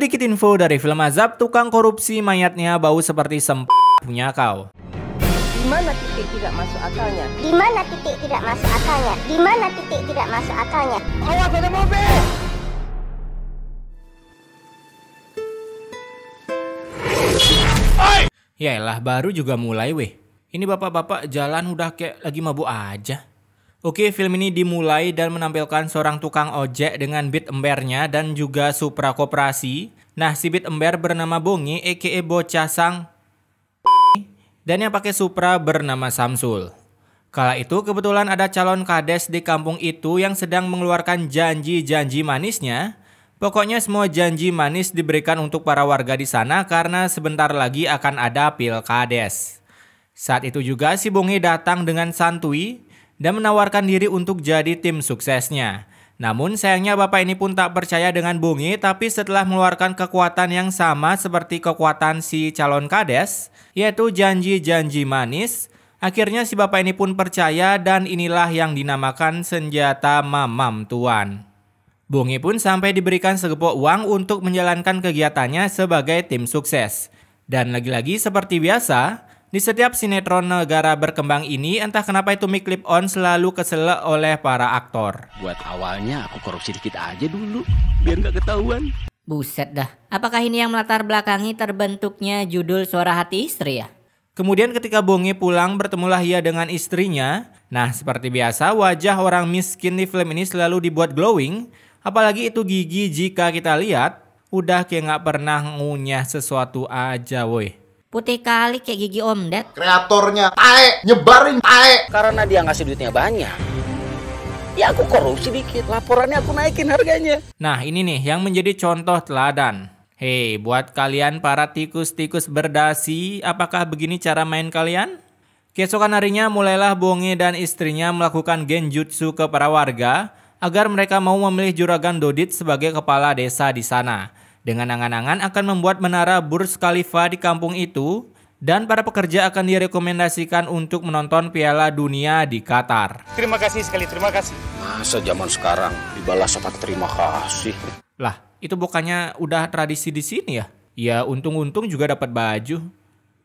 sedikit info dari film Azab, tukang korupsi mayatnya bau seperti semp punya kau. Di mana titik tidak masuk akalnya? Di mana titik tidak masuk akalnya? Di mana titik tidak masuk akalnya? Awas ada mobil! Yaelah baru juga mulai weh. Ini bapak-bapak jalan udah kayak lagi mabuk aja. Oke, film ini dimulai dan menampilkan seorang tukang ojek dengan bit embernya dan juga supra koperasi. Nah, si bit ember bernama Bongi, a.k.a. bocah sang dan yang pakai supra bernama Samsul. Kala itu kebetulan ada calon kades di kampung itu yang sedang mengeluarkan janji-janji manisnya. Pokoknya semua janji manis diberikan untuk para warga di sana karena sebentar lagi akan ada pil kades. Saat itu juga si Bongi datang dengan santui dan menawarkan diri untuk jadi tim suksesnya. Namun sayangnya bapak ini pun tak percaya dengan Bungi tapi setelah mengeluarkan kekuatan yang sama seperti kekuatan si calon kades yaitu janji-janji manis Akhirnya si bapak ini pun percaya dan inilah yang dinamakan senjata mamam tuan. Bungi pun sampai diberikan segepok uang untuk menjalankan kegiatannya sebagai tim sukses. Dan lagi-lagi seperti biasa, di setiap sinetron negara berkembang ini, entah kenapa itu Mi Clip On selalu kesel oleh para aktor. Buat awalnya aku korupsi dikit aja dulu, biar nggak ketahuan. Buset dah, apakah ini yang melatar belakangi terbentuknya judul Suara Hati Istri ya? Kemudian ketika Bongi pulang bertemulah ia dengan istrinya. Nah seperti biasa wajah orang miskin di film ini selalu dibuat glowing. Apalagi itu gigi jika kita lihat. Udah kayak nggak pernah ngunyah sesuatu aja woi. Putih kali kayak gigi om, Dad. Kreatornya tae, nyebarin tae. Karena dia ngasih duitnya banyak. Ya aku korupsi dikit, laporannya aku naikin harganya. Nah ini nih yang menjadi contoh teladan. Hei, buat kalian para tikus-tikus berdasi, apakah begini cara main kalian? Keesokan harinya mulailah Bonge dan istrinya melakukan genjutsu ke para warga agar mereka mau memilih juragan Dodit sebagai kepala desa di sana dengan angan-angan akan membuat menara Burj Khalifa di kampung itu dan para pekerja akan direkomendasikan untuk menonton Piala Dunia di Qatar. Terima kasih sekali, terima kasih. Masa zaman sekarang dibalas apa terima kasih? Lah, itu bukannya udah tradisi di sini ya? Ya untung-untung juga dapat baju.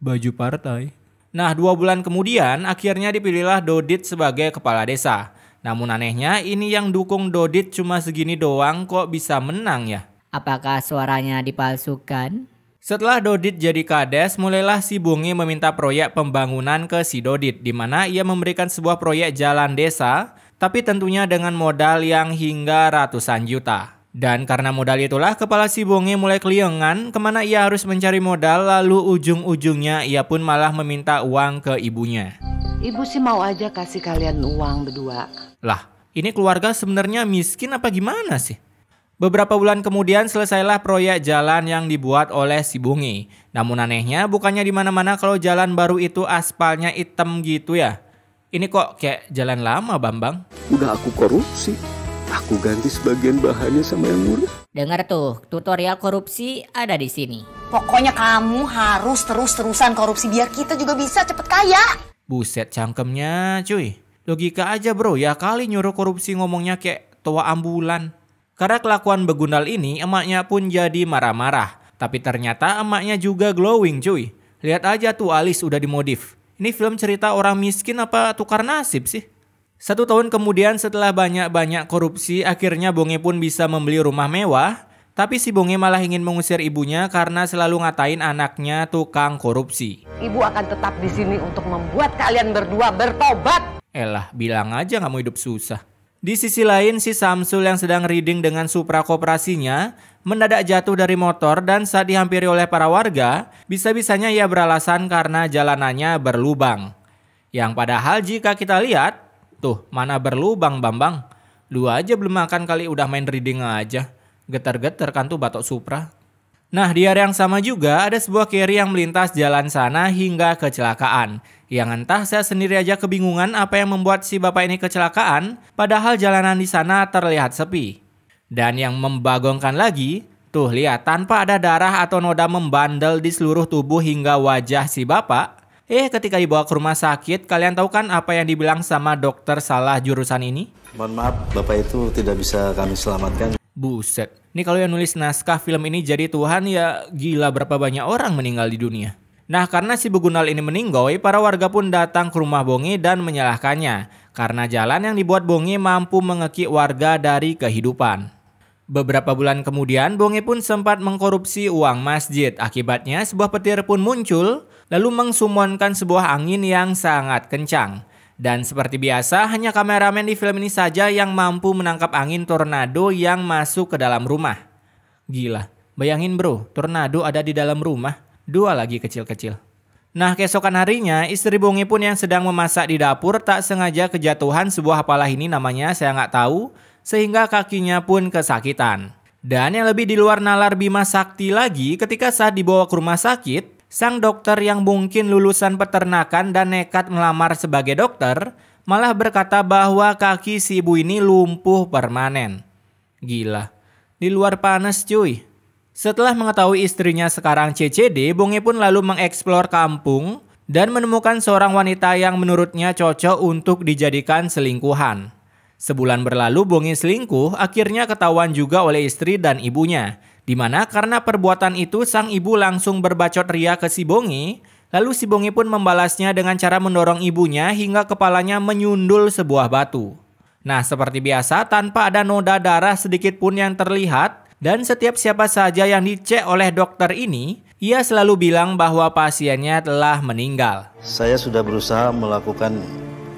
Baju partai. Nah, dua bulan kemudian akhirnya dipilihlah Dodit sebagai kepala desa. Namun anehnya ini yang dukung Dodit cuma segini doang kok bisa menang ya? Apakah suaranya dipalsukan? Setelah Dodit jadi kades, mulailah si Bungi meminta proyek pembangunan ke si Dodit, di mana ia memberikan sebuah proyek jalan desa, tapi tentunya dengan modal yang hingga ratusan juta. Dan karena modal itulah, kepala si Bungi mulai keliengan kemana ia harus mencari modal, lalu ujung-ujungnya ia pun malah meminta uang ke ibunya. Ibu sih mau aja kasih kalian uang berdua. Lah, ini keluarga sebenarnya miskin apa gimana sih? Beberapa bulan kemudian selesailah proyek jalan yang dibuat oleh si Bungi. Namun anehnya bukannya di mana-mana kalau jalan baru itu aspalnya hitam gitu ya. Ini kok kayak jalan lama Bambang? Udah aku korupsi. Aku ganti sebagian bahannya sama yang murah. Dengar tuh, tutorial korupsi ada di sini. Pokoknya kamu harus terus-terusan korupsi biar kita juga bisa cepet kaya. Buset cangkemnya cuy. Logika aja bro, ya kali nyuruh korupsi ngomongnya kayak tua ambulan. Karena kelakuan begundal ini, emaknya pun jadi marah-marah. Tapi ternyata emaknya juga glowing cuy. Lihat aja tuh alis udah dimodif. Ini film cerita orang miskin apa tukar nasib sih? Satu tahun kemudian setelah banyak-banyak korupsi, akhirnya Bonge pun bisa membeli rumah mewah. Tapi si Bonge malah ingin mengusir ibunya karena selalu ngatain anaknya tukang korupsi. Ibu akan tetap di sini untuk membuat kalian berdua bertobat. Elah, bilang aja nggak mau hidup susah. Di sisi lain, si Samsul yang sedang reading dengan Supra kooperasinya mendadak jatuh dari motor dan saat dihampiri oleh para warga, bisa-bisanya ia beralasan karena jalanannya berlubang. Yang padahal jika kita lihat, tuh mana berlubang Bambang? Lu aja belum makan kali udah main reading aja. Getar-getar kan tuh batok Supra. Nah, di area yang sama juga ada sebuah carry yang melintas jalan sana hingga kecelakaan. Yang entah saya sendiri aja kebingungan apa yang membuat si bapak ini kecelakaan, padahal jalanan di sana terlihat sepi. Dan yang membagongkan lagi, tuh lihat tanpa ada darah atau noda membandel di seluruh tubuh hingga wajah si bapak. Eh, ketika dibawa ke rumah sakit, kalian tahu kan apa yang dibilang sama dokter salah jurusan ini? Mohon maaf, bapak itu tidak bisa kami selamatkan. Buset. Ini kalau yang nulis naskah film ini jadi Tuhan ya gila berapa banyak orang meninggal di dunia. Nah karena si Bugunal ini meninggoy, para warga pun datang ke rumah Bongi dan menyalahkannya. Karena jalan yang dibuat Bongi mampu mengekik warga dari kehidupan. Beberapa bulan kemudian, Bongi pun sempat mengkorupsi uang masjid. Akibatnya sebuah petir pun muncul, lalu mengsumonkan sebuah angin yang sangat kencang. Dan seperti biasa, hanya kameramen di film ini saja yang mampu menangkap angin tornado yang masuk ke dalam rumah. Gila, bayangin bro, tornado ada di dalam rumah, dua lagi kecil-kecil. Nah, keesokan harinya, istri Bungi pun yang sedang memasak di dapur tak sengaja kejatuhan sebuah apalah ini namanya saya nggak tahu, sehingga kakinya pun kesakitan. Dan yang lebih di luar nalar Bima Sakti lagi, ketika saat dibawa ke rumah sakit, Sang dokter yang mungkin lulusan peternakan dan nekat melamar sebagai dokter malah berkata bahwa kaki si ibu ini lumpuh permanen. Gila, di luar panas cuy. Setelah mengetahui istrinya sekarang CCD, Bungi pun lalu mengeksplor kampung dan menemukan seorang wanita yang menurutnya cocok untuk dijadikan selingkuhan. Sebulan berlalu Bungi selingkuh, akhirnya ketahuan juga oleh istri dan ibunya. Di mana karena perbuatan itu sang ibu langsung berbacot ria ke si Bongi, lalu si Bongi pun membalasnya dengan cara mendorong ibunya hingga kepalanya menyundul sebuah batu. Nah seperti biasa tanpa ada noda darah sedikit pun yang terlihat, dan setiap siapa saja yang dicek oleh dokter ini, ia selalu bilang bahwa pasiennya telah meninggal. Saya sudah berusaha melakukan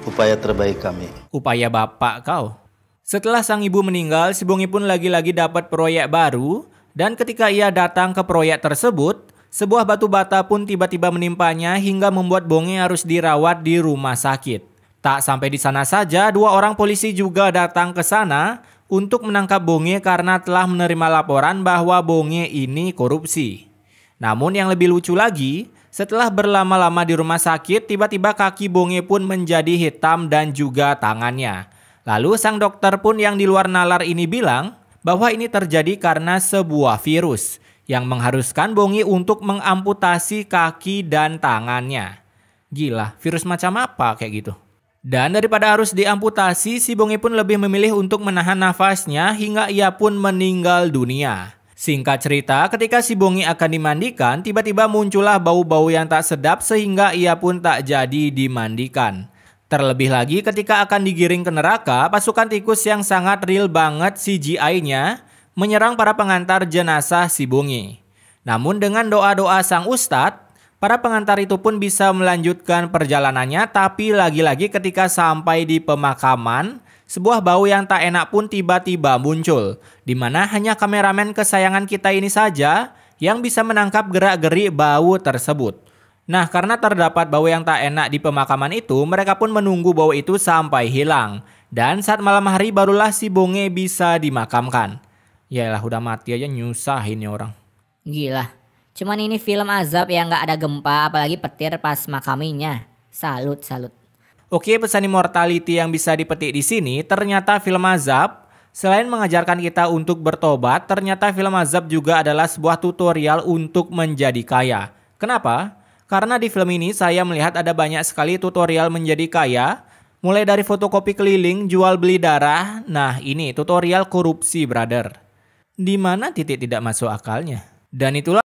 upaya terbaik kami. Upaya bapak kau. Setelah sang ibu meninggal, si Bongi pun lagi-lagi dapat proyek baru dan ketika ia datang ke proyek tersebut, sebuah batu bata pun tiba-tiba menimpanya hingga membuat Bonge harus dirawat di rumah sakit. Tak sampai di sana saja, dua orang polisi juga datang ke sana untuk menangkap Bonge karena telah menerima laporan bahwa Bonge ini korupsi. Namun yang lebih lucu lagi, setelah berlama-lama di rumah sakit, tiba-tiba kaki Bonge pun menjadi hitam dan juga tangannya. Lalu sang dokter pun yang di luar nalar ini bilang, bahwa ini terjadi karena sebuah virus yang mengharuskan Bongi untuk mengamputasi kaki dan tangannya. Gila, virus macam apa kayak gitu? Dan daripada harus diamputasi, si Bongi pun lebih memilih untuk menahan nafasnya hingga ia pun meninggal dunia. Singkat cerita, ketika si Bongi akan dimandikan, tiba-tiba muncullah bau-bau yang tak sedap sehingga ia pun tak jadi dimandikan. Terlebih lagi ketika akan digiring ke neraka, pasukan tikus yang sangat real banget CGI-nya menyerang para pengantar jenazah si Bungi. Namun dengan doa-doa sang ustadz, para pengantar itu pun bisa melanjutkan perjalanannya tapi lagi-lagi ketika sampai di pemakaman, sebuah bau yang tak enak pun tiba-tiba muncul. di mana hanya kameramen kesayangan kita ini saja yang bisa menangkap gerak-gerik bau tersebut. Nah, karena terdapat bau yang tak enak di pemakaman itu, mereka pun menunggu bau itu sampai hilang. Dan saat malam hari barulah si bonge bisa dimakamkan. Yaelah udah mati aja nyusahin ya orang. Gila. Cuman ini film azab yang gak ada gempa apalagi petir pas makaminya. Salut, salut. Oke, pesan immortality yang bisa dipetik di sini ternyata film azab Selain mengajarkan kita untuk bertobat, ternyata film azab juga adalah sebuah tutorial untuk menjadi kaya. Kenapa? Karena di film ini saya melihat ada banyak sekali tutorial menjadi kaya, mulai dari fotokopi keliling, jual beli darah. Nah, ini tutorial korupsi, brother. Di mana titik tidak masuk akalnya? Dan itulah